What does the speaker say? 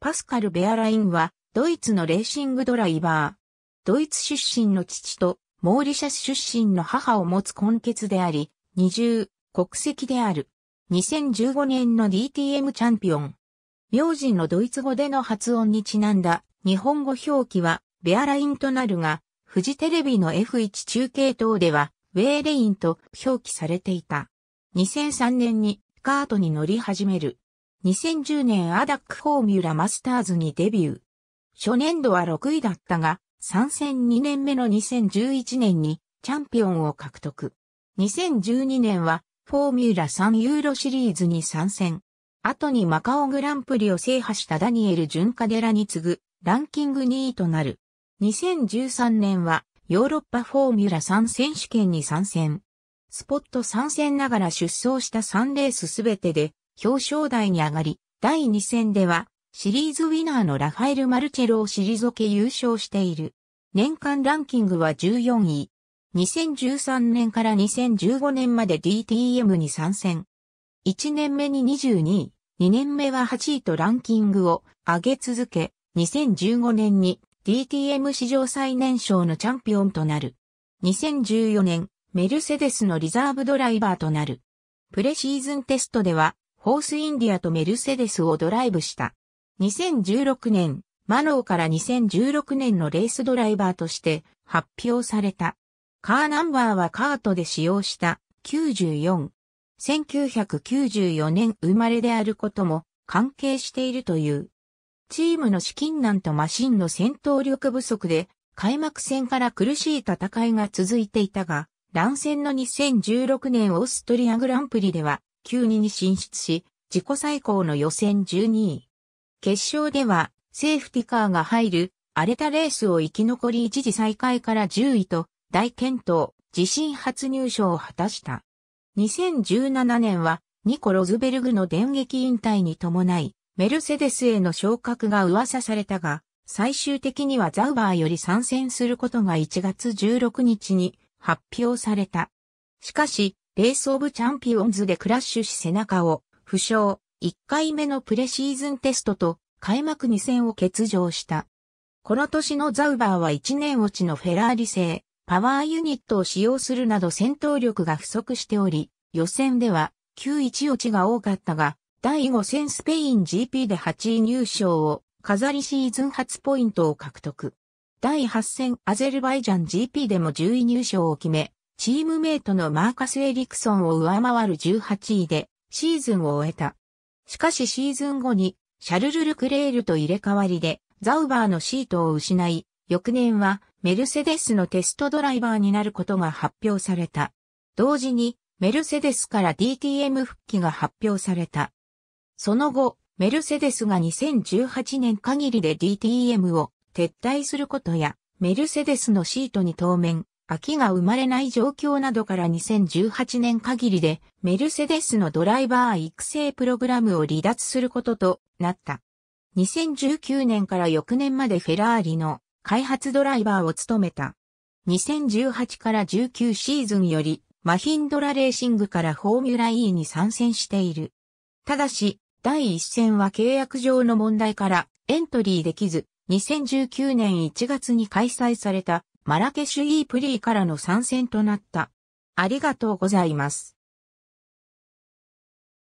パスカル・ベアラインは、ドイツのレーシングドライバー。ドイツ出身の父と、モーリシャス出身の母を持つ根血であり、二重、国籍である。2015年の DTM チャンピオン。名字のドイツ語での発音にちなんだ日本語表記はベアラインとなるが、フジテレビの F1 中継等ではウェーレインと表記されていた。2003年にカートに乗り始める。2010年アダックフォーミュラマスターズにデビュー。初年度は6位だったが、参戦2年目の2011年にチャンピオンを獲得。2012年はフォーミュラ3ユーロシリーズに参戦。後にマカオグランプリを制覇したダニエル・ジュンカデラに次ぐランキング2位となる。2013年はヨーロッパフォーミュラ3選手権に参戦。スポット参戦ながら出走した3レースすべてで表彰台に上がり、第2戦では、シリーズウィナーのラファエル・マルチェロを退け優勝している。年間ランキングは14位。2013年から2015年まで DTM に参戦。1年目に22位、2年目は8位とランキングを上げ続け、2015年に DTM 史上最年少のチャンピオンとなる。2014年、メルセデスのリザーブドライバーとなる。プレシーズンテストではホースインディアとメルセデスをドライブした。2016年、マノーから2016年のレースドライバーとして発表された。カーナンバーはカートで使用した94。1994年生まれであることも関係しているという。チームの資金難とマシンの戦闘力不足で開幕戦から苦しい戦いが続いていたが、乱戦の2016年オーストリアグランプリでは級2に進出し、自己最高の予選12位。決勝では、セーフティカーが入る、荒れたレースを生き残り一時再開から10位と、大健闘、自身初入賞を果たした。2017年は、ニコ・ロズベルグの電撃引退に伴い、メルセデスへの昇格が噂されたが、最終的にはザウバーより参戦することが1月16日に発表された。しかし、レースオブチャンピオンズでクラッシュし背中を負傷、1回目のプレシーズンテストと開幕2戦を欠場した。この年のザウバーは1年落ちのフェラーリ製、パワーユニットを使用するなど戦闘力が不足しており、予選では9-1落ちが多かったが、第5戦スペイン GP で8位入賞を飾りシーズン初ポイントを獲得。第8戦アゼルバイジャン GP でも10位入賞を決め、チームメイトのマーカス・エリクソンを上回る18位でシーズンを終えた。しかしシーズン後にシャルル・ルクレールと入れ替わりでザウバーのシートを失い、翌年はメルセデスのテストドライバーになることが発表された。同時にメルセデスから DTM 復帰が発表された。その後、メルセデスが2018年限りで DTM を撤退することや、メルセデスのシートに当面、秋が生まれない状況などから2018年限りで、メルセデスのドライバー育成プログラムを離脱することとなった。2019年から翌年までフェラーリの開発ドライバーを務めた。2018から19シーズンより、マヒンドラレーシングからフォーミュラ E に参戦している。ただし、第一戦は契約上の問題からエントリーできず、2019年1月に開催されたマラケシュ・イープリーからの参戦となった。ありがとうございます。